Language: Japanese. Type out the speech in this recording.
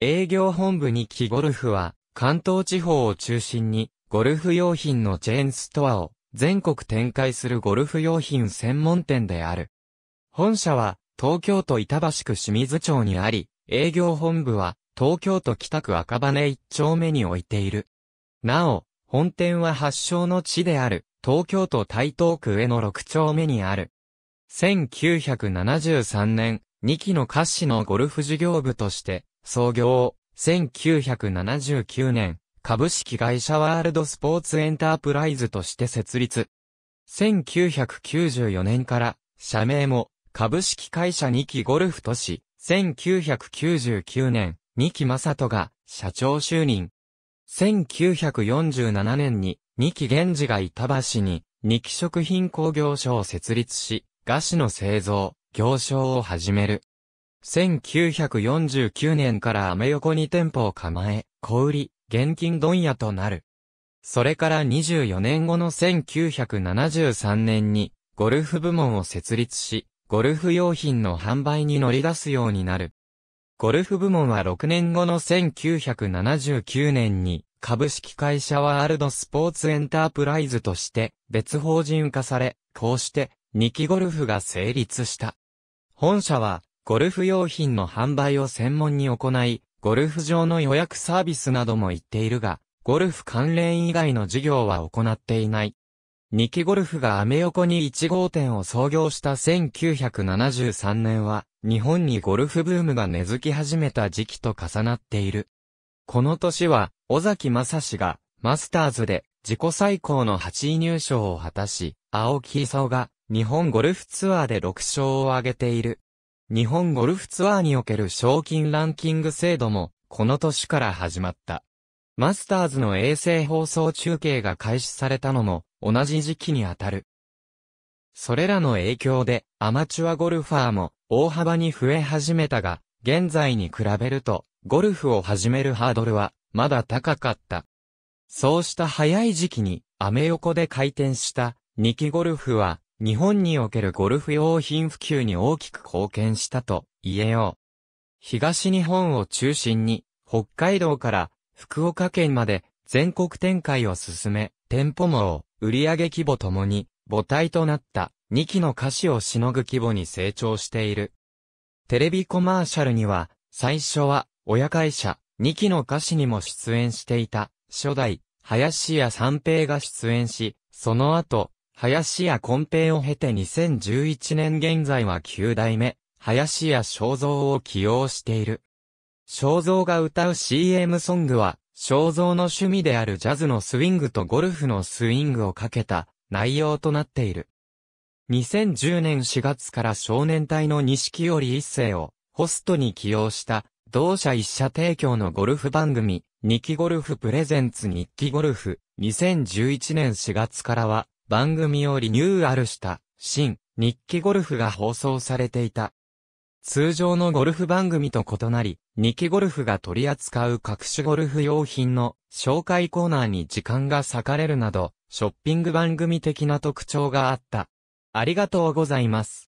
営業本部にキゴルフは、関東地方を中心に、ゴルフ用品のチェーンストアを全国展開するゴルフ用品専門店である。本社は東京都板橋区清水町にあり、営業本部は東京都北区赤羽1丁目に置いている。なお、本店は発祥の地である東京都台東区上の6丁目にある。1973年、2期の菓子のゴルフ事業部として創業、1979年、株式会社ワールドスポーツエンタープライズとして設立。1994年から、社名も、株式会社2期ゴルフとし、1999年、2期正人が、社長就任。1947年に、2期源氏が板橋に、2期食品工業所を設立し、菓子の製造、行商を始める。1949年からアメ横に店舗を構え、小売、現金問屋となる。それから24年後の1973年に、ゴルフ部門を設立し、ゴルフ用品の販売に乗り出すようになる。ゴルフ部門は6年後の1979年に、株式会社ワールドスポーツエンタープライズとして別法人化され、こうして、2期ゴルフが成立した。本社はゴルフ用品の販売を専門に行い、ゴルフ場の予約サービスなども行っているが、ゴルフ関連以外の事業は行っていない。ニキゴルフがアメ横に1号店を創業した1973年は、日本にゴルフブームが根付き始めた時期と重なっている。この年は、尾崎正史が、マスターズで、自己最高の8位入賞を果たし、青木磯が、日本ゴルフツアーで6勝を挙げている。日本ゴルフツアーにおける賞金ランキング制度も、この年から始まった。マスターズの衛星放送中継が開始されたのも、同じ時期にあたる。それらの影響で、アマチュアゴルファーも、大幅に増え始めたが、現在に比べると、ゴルフを始めるハードルは、まだ高かった。そうした早い時期に、アメ横で開店した、ニキゴルフは、日本におけるゴルフ用品普及に大きく貢献したと言えよう。東日本を中心に、北海道から福岡県まで全国展開を進め、店舗網、売上規模ともに母体となった2期の歌詞をしのぐ規模に成長している。テレビコマーシャルには、最初は親会社2期の歌詞にも出演していた初代林家三平が出演し、その後、林家コンペを経て2011年現在は9代目、林家正蔵を起用している。正蔵が歌う CM ソングは、正蔵の趣味であるジャズのスイングとゴルフのスイングをかけた内容となっている。2010年4月から少年隊の錦織一世をホストに起用した同社一社提供のゴルフ番組、日記ゴルフプレゼンツ日記ゴルフ、2011年4月からは、番組をリニューアルした、新、日記ゴルフが放送されていた。通常のゴルフ番組と異なり、日記ゴルフが取り扱う各種ゴルフ用品の紹介コーナーに時間が割かれるなど、ショッピング番組的な特徴があった。ありがとうございます。